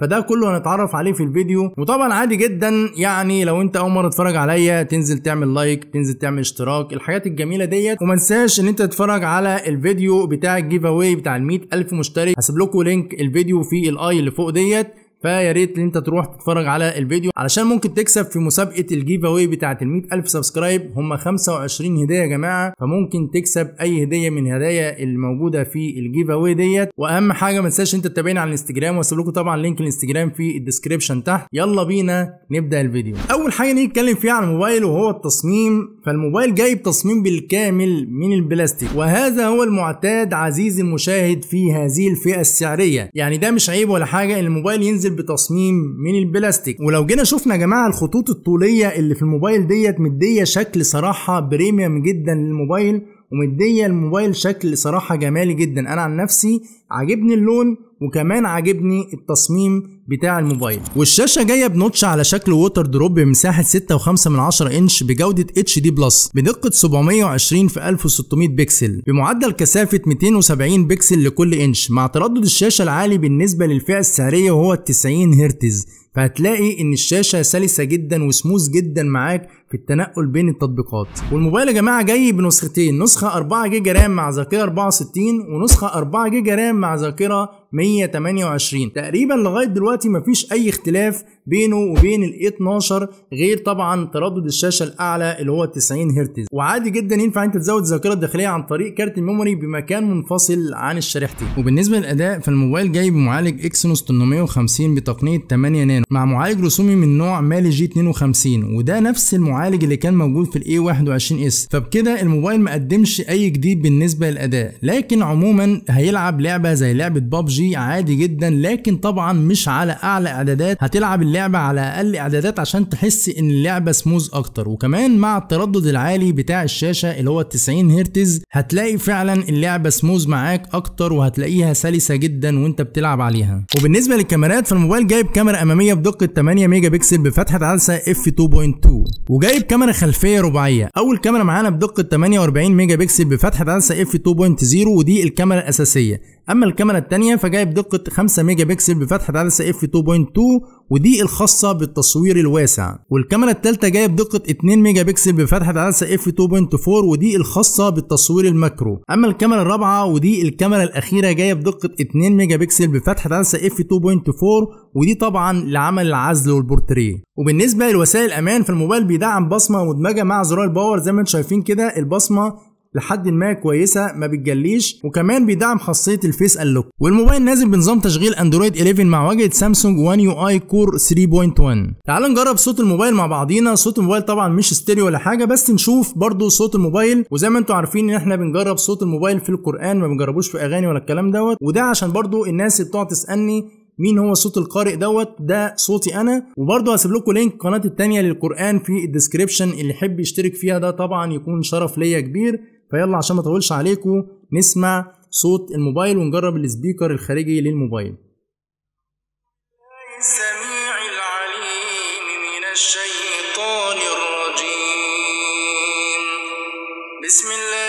فده كله هنتعرف عليه في الفيديو وطبعا عادي جدا يعني لو انت اول مره تتفرج عليا تنزل تعمل لايك تنزل تعمل اشتراك الحاجات الجميله ديت وما تنساش ان انت تتفرج على الفيديو بتاع الجيف اواي بتاع ال 100000 مشترك هسيب لكم لينك الفيديو في الاي اللي فوق ديت فيا ريت ان انت تروح تتفرج على الفيديو علشان ممكن تكسب في مسابقه الجيف اواي بتاعه ال 100000 سبسكرايب هم 25 هديه يا جماعه فممكن تكسب اي هديه من الهدايا اللي موجوده في الجيف اواي ديت واهم حاجه ما تنساش انت تتابعني على الانستجرام واسيب لكم طبعا لينك الانستجرام في الديسكربشن تحت يلا بينا نبدا الفيديو اول حاجه نتكلم فيها عن الموبايل وهو التصميم فالموبايل جايب تصميم بالكامل من البلاستيك وهذا هو المعتاد عزيزي المشاهد في هذه الفئه السعريه يعني ده مش عيب ولا حاجه الموبايل ينزل نزل بتصميم من البلاستيك ولو جينا شفنا يا جماعه الخطوط الطوليه اللي في الموبايل ديت مديه شكل صراحه بريميوم جدا للموبايل ومديه الموبايل شكل صراحه جمالي جدا انا عن نفسي عاجبني اللون وكمان عاجبني التصميم بتاع الموبايل والشاشه جايه بنوتش على شكل ووتر دروب بمساحه 6.5 انش بجوده اتش دي بلس بدقه 720 في 1600 بكسل بمعدل كثافه 270 بكسل لكل انش مع تردد الشاشه العالي بالنسبه للفئه السعريه وهو 90 هرتز فهتلاقي ان الشاشه سلسه جدا وسموز جدا معاك في التنقل بين التطبيقات والموبايل يا جماعه جاي بنسختين نسخه 4 جيجا رام مع ذاكره 64 ونسخه 4 جيجا رام مع ذاكرة 128 تقريبا لغاية دلوقتي مفيش أي اختلاف بينه وبين ال 12 غير طبعا تردد الشاشه الاعلى اللي هو 90 هرتز وعادي جدا ينفع انت تزود الذاكره الداخليه عن طريق كارت الميموري بمكان منفصل عن الشريحتين وبالنسبه للاداء فالموبايل جاي بمعالج اكسنوس 850 بتقنيه 8 نانو مع معالج رسومي من نوع مالي جي 52 وده نفس المعالج اللي كان موجود في الاي 21 اس فبكده الموبايل ما قدمش اي جديد بالنسبه للاداء لكن عموما هيلعب لعبه زي لعبه بابجي عادي جدا لكن طبعا مش على اعلى اعدادات هتلعب اللعبه اللعبة على أقل إعدادات عشان تحسي إن اللعبة سموز أكتر وكمان مع التردد العالي بتاع الشاشة اللي هو 90 هرتز هتلاقي فعلا اللعبة سموز معاك أكتر وهتلاقيها سلسة جدا وأنت بتلعب عليها وبالنسبة للكاميرات فالموبايل جايب كاميرا أمامية بدقة 8 ميجا بكسل بفتحة عدسة اف 2.2 وجايب كاميرا خلفية رباعية أول كاميرا معانا بدقة 48 ميجا بكسل بفتحة عدسة اف 2.0 ودي الكاميرا الأساسية أما الكاميرا الثانية فجايب دقة 5 ميجا بكسل بفتحة عدسة اف 2.2 ودي الخاصة بالتصوير الواسع والكاميرا التالتة جاية بدقة 2 ميجا بكسل بفتحة عدسة اف 2.4 ودي الخاصة بالتصوير الماكرو اما الكاميرا الرابعة ودي الكاميرا الاخيرة جاية بدقة 2 ميجا بكسل بفتحة عدسة اف 2.4 ودي طبعا لعمل العزل والبورتريه وبالنسبه لوسائل الامان فالموبايل بيدعم بصمه مدمجه مع زرار الباور زي ما انتم شايفين كده البصمه لحد ما كويسه ما بتجليش وكمان بيدعم خاصيه الفيس اللوك والموبايل نازل بنظام تشغيل اندرويد 11 مع واجهه سامسونج 1 يو اي كور 3.1 تعالوا نجرب صوت الموبايل مع بعضينا صوت الموبايل طبعا مش ستيريو ولا حاجه بس نشوف برضو صوت الموبايل وزي ما انتم عارفين ان احنا بنجرب صوت الموبايل في القران ما بنجربوش في اغاني ولا الكلام دوت وده عشان برضو الناس اللي بتقعد تسالني مين هو صوت القارئ دوت ده صوتي انا وبرضه هسيب لكم لينك قناتي الثانيه للقران في الديسكريبشن اللي يحب يشترك فيها ده طبعا يكون شرف ليا كبير فيلا عشان ما اطولش عليكم نسمع صوت الموبايل ونجرب السبيكر الخارجي للموبايل بسم الله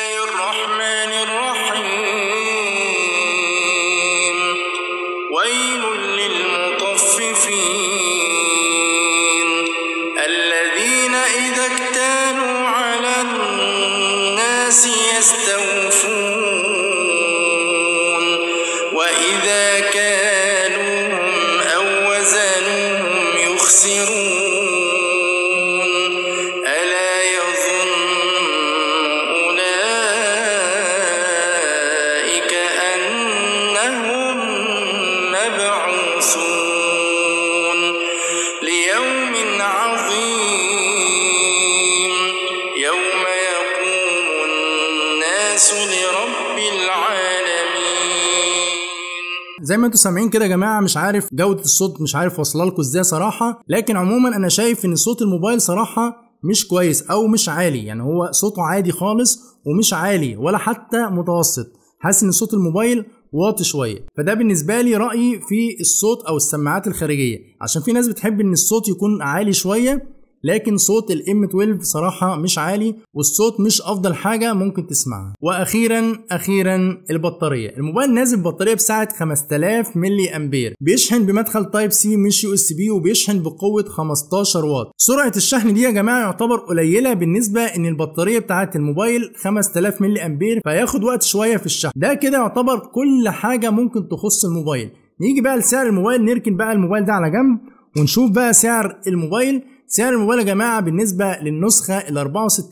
estão زي ما انتوا سامعين كده يا جماعه مش عارف جوده الصوت مش عارف واصله لكم ازاي صراحه لكن عموما انا شايف ان صوت الموبايل صراحه مش كويس او مش عالي يعني هو صوته عادي خالص ومش عالي ولا حتى متوسط حاسس ان صوت الموبايل واطي شويه فده بالنسبه لي رايي في الصوت او السماعات الخارجيه عشان في ناس بتحب ان الصوت يكون عالي شويه لكن صوت الام 12 صراحه مش عالي والصوت مش افضل حاجه ممكن تسمعها واخيرا اخيرا البطاريه الموبايل نازل بطاريه بسعه 5000 ملي امبير بيشحن بمدخل تايب سي مش يو اس بي وبيشحن بقوه 15 واط سرعه الشحن دي يا جماعه يعتبر قليله بالنسبه ان البطاريه بتاعه الموبايل 5000 ملي امبير فياخد وقت شويه في الشحن ده كده يعتبر كل حاجه ممكن تخص الموبايل نيجي بقى لسعر الموبايل نركن بقى الموبايل ده على جنب ونشوف بقى سعر الموبايل سعر الموبايل يا جماعه بالنسبه للنسخه ال 64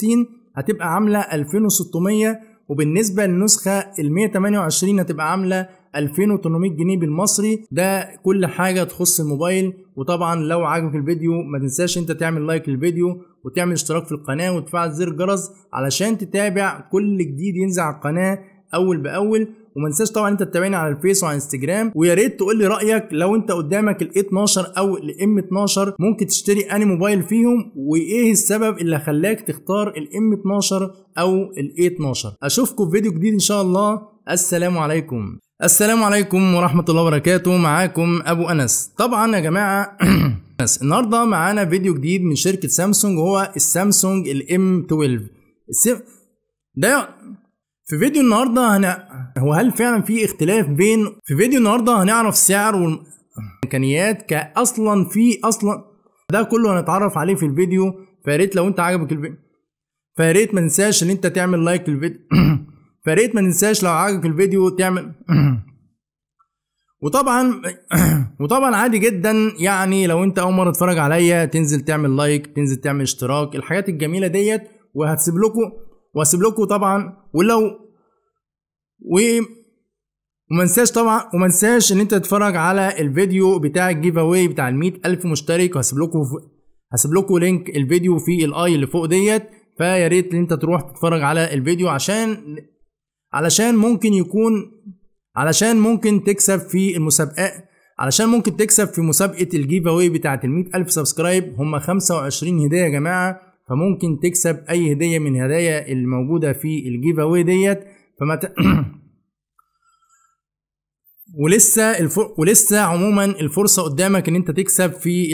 هتبقى عامله 2600 وبالنسبه للنسخه ال 128 هتبقى عامله 2800 جنيه بالمصري ده كل حاجه تخص الموبايل وطبعا لو عجبك الفيديو ما تنساش انت تعمل لايك للفيديو وتعمل اشتراك في القناه وتفعل زر الجرس علشان تتابع كل جديد ينزل على القناه اول باول وما تنساش طبعا انت تتابعني على الفيس وعلى انستجرام ويا ريت تقول لي رايك لو انت قدامك الاي 12 او الام 12 ممكن تشتري اني موبايل فيهم وايه السبب اللي خلاك تختار الام 12 او الاي 12 اشوفكم في فيديو جديد ان شاء الله السلام عليكم السلام عليكم ورحمة الله وبركاته معاكم أبو أنس طبعا يا جماعة بس النهاردة معانا فيديو جديد من شركة سامسونج وهو السامسونج الام 12 السم... ده في فيديو النهاردة هن... هو هل فعلا في اختلاف بين في فيديو النهارده هنعرف سعر والامكانيات كاصلا في اصلا ده كله هنتعرف عليه في الفيديو فياريت لو انت عجبك الفيديو فياريت ما تنساش ان انت تعمل لايك للفيديو فياريت ما تنساش لو عجبك الفيديو تعمل وطبعا وطبعا عادي جدا يعني لو انت اول مره تتفرج عليا تنزل تعمل لايك تنزل تعمل اشتراك الحاجات الجميله ديت وهتسيب لكم وهسيب لكم طبعا ولو و وما انساش طبعا وما انساش ان انت تتفرج على الفيديو بتاع الجيف اواي بتاع ال ألف مشترك وهسيب لكم هسيب لكم لينك الفيديو في الاي اللي فوق ديت فيا ريت ان انت تروح تتفرج على الفيديو عشان علشان ممكن يكون علشان ممكن تكسب في المسابقات علشان ممكن تكسب في مسابقة الجيف اواي بتاعة ال ألف سبسكرايب هم 25 هدية يا جماعة فممكن تكسب أي هدية من هدايا الموجودة في الجيف اواي ديت فما ت... ولسه الف... ولسه عموما الفرصه قدامك ان انت تكسب في